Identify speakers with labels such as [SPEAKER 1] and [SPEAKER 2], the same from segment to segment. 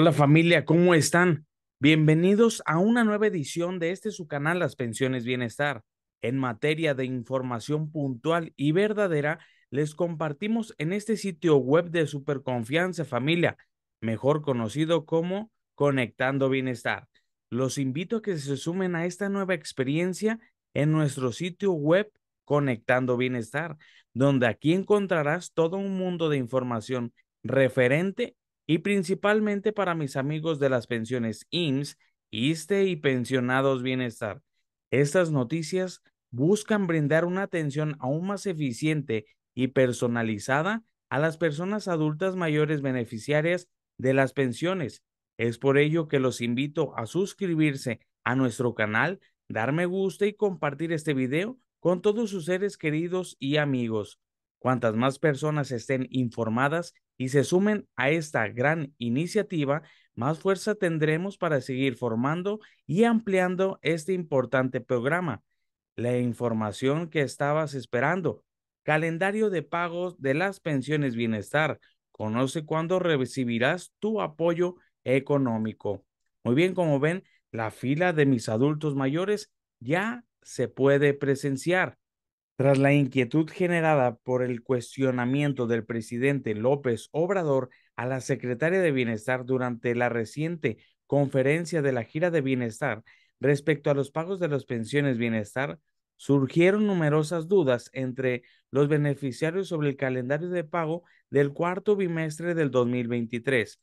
[SPEAKER 1] Hola familia, ¿cómo están? Bienvenidos a una nueva edición de este su canal Las Pensiones Bienestar. En materia de información puntual y verdadera, les compartimos en este sitio web de Superconfianza Familia, mejor conocido como Conectando Bienestar. Los invito a que se sumen a esta nueva experiencia en nuestro sitio web Conectando Bienestar, donde aquí encontrarás todo un mundo de información referente y principalmente para mis amigos de las pensiones IMSS, ISTE y Pensionados Bienestar. Estas noticias buscan brindar una atención aún más eficiente y personalizada a las personas adultas mayores beneficiarias de las pensiones. Es por ello que los invito a suscribirse a nuestro canal, darme me gusta y compartir este video con todos sus seres queridos y amigos. Cuantas más personas estén informadas y se sumen a esta gran iniciativa, más fuerza tendremos para seguir formando y ampliando este importante programa. La información que estabas esperando, calendario de pagos de las pensiones bienestar, conoce cuándo recibirás tu apoyo económico. Muy bien, como ven, la fila de mis adultos mayores ya se puede presenciar. Tras la inquietud generada por el cuestionamiento del presidente López Obrador a la secretaria de Bienestar durante la reciente conferencia de la gira de Bienestar respecto a los pagos de las pensiones Bienestar, surgieron numerosas dudas entre los beneficiarios sobre el calendario de pago del cuarto bimestre del 2023.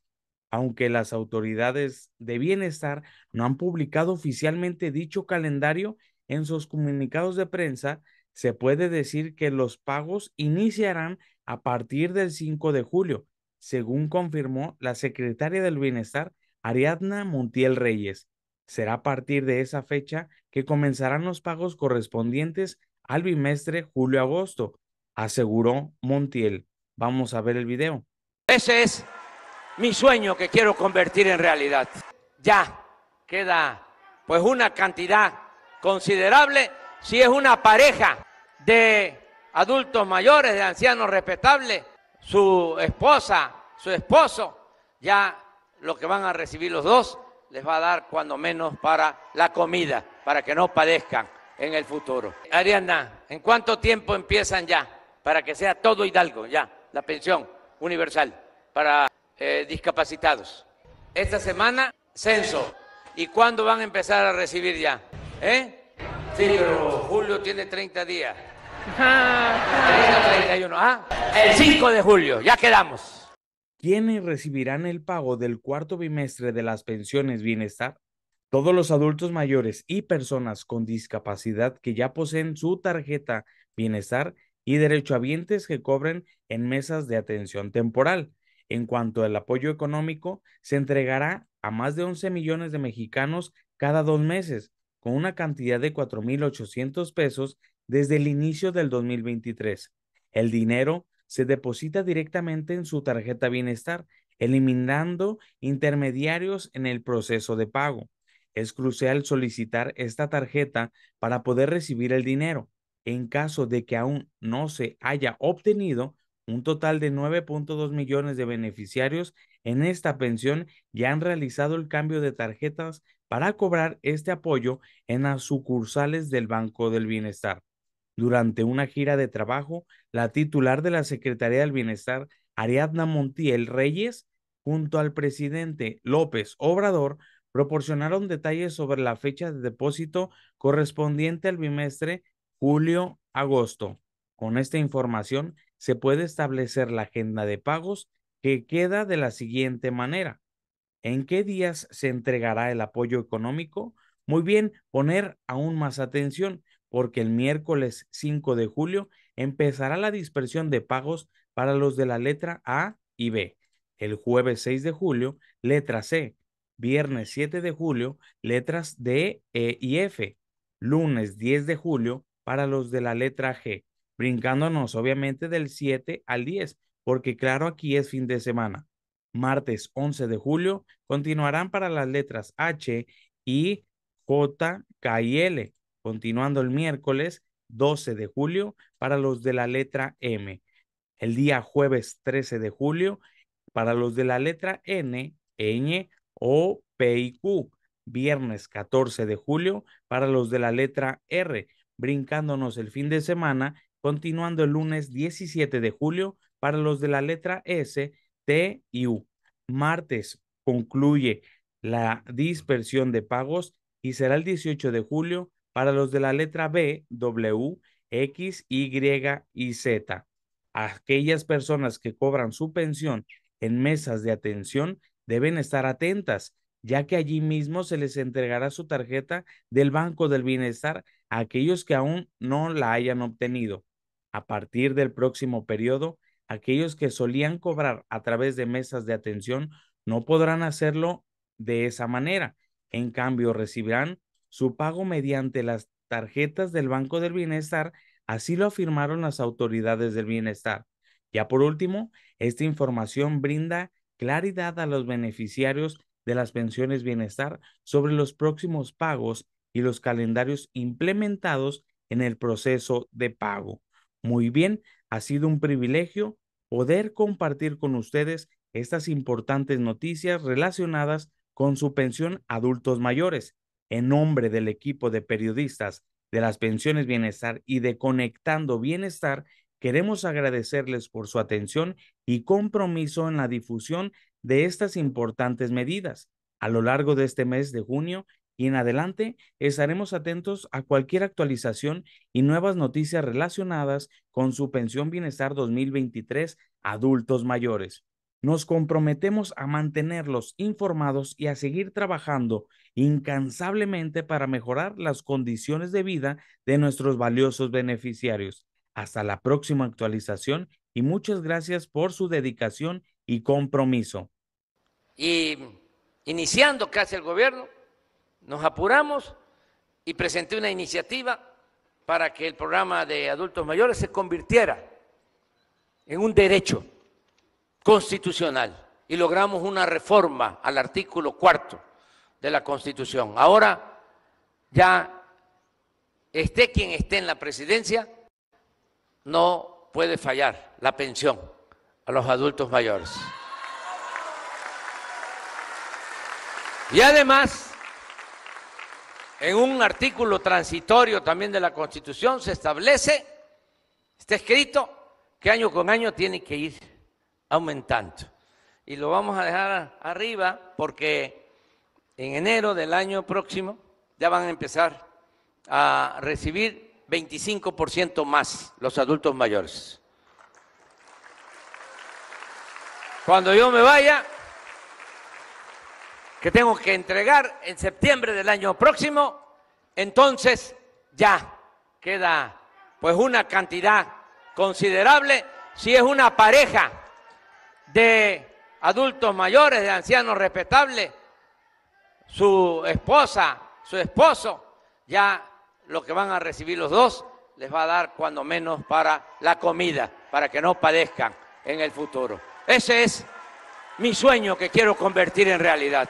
[SPEAKER 1] Aunque las autoridades de bienestar no han publicado oficialmente dicho calendario en sus comunicados de prensa, se puede decir que los pagos iniciarán a partir del 5 de julio, según confirmó la secretaria del Bienestar, Ariadna Montiel Reyes. Será a partir de esa fecha que comenzarán los pagos correspondientes al bimestre julio-agosto, aseguró Montiel. Vamos a ver el video. Ese es mi sueño que
[SPEAKER 2] quiero convertir en realidad. Ya queda pues una cantidad considerable si es una pareja de adultos mayores, de ancianos respetables, su esposa, su esposo, ya lo que van a recibir los dos les va a dar cuando menos para la comida, para que no padezcan en el futuro. Ariana, ¿en cuánto tiempo empiezan ya? Para que sea todo Hidalgo, ya, la pensión universal para eh, discapacitados. Esta semana, censo. ¿Y cuándo van a empezar a recibir ya? ¿Eh? Sí, pero Julio tiene 30 días. ¿ah? El 5 de julio, ya quedamos.
[SPEAKER 1] ¿Quiénes recibirán el pago del cuarto bimestre de las pensiones bienestar? Todos los adultos mayores y personas con discapacidad que ya poseen su tarjeta bienestar y derechohabientes que cobren en mesas de atención temporal. En cuanto al apoyo económico, se entregará a más de 11 millones de mexicanos cada dos meses, con una cantidad de 4.800 pesos desde el inicio del 2023, el dinero se deposita directamente en su tarjeta bienestar, eliminando intermediarios en el proceso de pago. Es crucial solicitar esta tarjeta para poder recibir el dinero. En caso de que aún no se haya obtenido, un total de 9.2 millones de beneficiarios en esta pensión ya han realizado el cambio de tarjetas para cobrar este apoyo en las sucursales del Banco del Bienestar. Durante una gira de trabajo, la titular de la Secretaría del Bienestar, Ariadna Montiel Reyes, junto al presidente López Obrador, proporcionaron detalles sobre la fecha de depósito correspondiente al bimestre julio-agosto. Con esta información se puede establecer la agenda de pagos que queda de la siguiente manera. ¿En qué días se entregará el apoyo económico? Muy bien, poner aún más atención porque el miércoles 5 de julio empezará la dispersión de pagos para los de la letra A y B. El jueves 6 de julio, letra C. Viernes 7 de julio, letras D, E y F. Lunes 10 de julio para los de la letra G, brincándonos obviamente del 7 al 10, porque claro, aquí es fin de semana. Martes 11 de julio continuarán para las letras H, I, J, K y L continuando el miércoles 12 de julio para los de la letra M, el día jueves 13 de julio para los de la letra N, N O, P y Q, viernes 14 de julio para los de la letra R, brincándonos el fin de semana, continuando el lunes 17 de julio para los de la letra S, T y U. Martes concluye la dispersión de pagos y será el 18 de julio para los de la letra B, W, X, Y y Z, aquellas personas que cobran su pensión en mesas de atención deben estar atentas, ya que allí mismo se les entregará su tarjeta del Banco del Bienestar a aquellos que aún no la hayan obtenido. A partir del próximo periodo, aquellos que solían cobrar a través de mesas de atención no podrán hacerlo de esa manera. En cambio, recibirán su pago mediante las tarjetas del Banco del Bienestar, así lo afirmaron las autoridades del bienestar. Ya por último, esta información brinda claridad a los beneficiarios de las pensiones bienestar sobre los próximos pagos y los calendarios implementados en el proceso de pago. Muy bien, ha sido un privilegio poder compartir con ustedes estas importantes noticias relacionadas con su pensión adultos mayores en nombre del equipo de periodistas de las pensiones bienestar y de Conectando Bienestar, queremos agradecerles por su atención y compromiso en la difusión de estas importantes medidas. A lo largo de este mes de junio y en adelante estaremos atentos a cualquier actualización y nuevas noticias relacionadas con su pensión bienestar 2023 adultos mayores nos comprometemos a mantenerlos informados y a seguir trabajando incansablemente para mejorar las condiciones de vida de nuestros valiosos beneficiarios. Hasta la próxima actualización y muchas gracias por su dedicación y compromiso.
[SPEAKER 2] Y iniciando casi el gobierno, nos apuramos y presenté una iniciativa para que el programa de adultos mayores se convirtiera en un derecho constitucional y logramos una reforma al artículo cuarto de la Constitución. Ahora ya esté quien esté en la presidencia, no puede fallar la pensión a los adultos mayores. Y además, en un artículo transitorio también de la Constitución se establece, está escrito, que año con año tiene que ir aumentando. Y lo vamos a dejar arriba porque en enero del año próximo ya van a empezar a recibir 25% más los adultos mayores. Cuando yo me vaya, que tengo que entregar en septiembre del año próximo, entonces ya queda pues una cantidad considerable si es una pareja de adultos mayores, de ancianos respetables, su esposa, su esposo, ya lo que van a recibir los dos les va a dar cuando menos para la comida, para que no padezcan en el futuro. Ese es mi sueño que quiero convertir en realidad.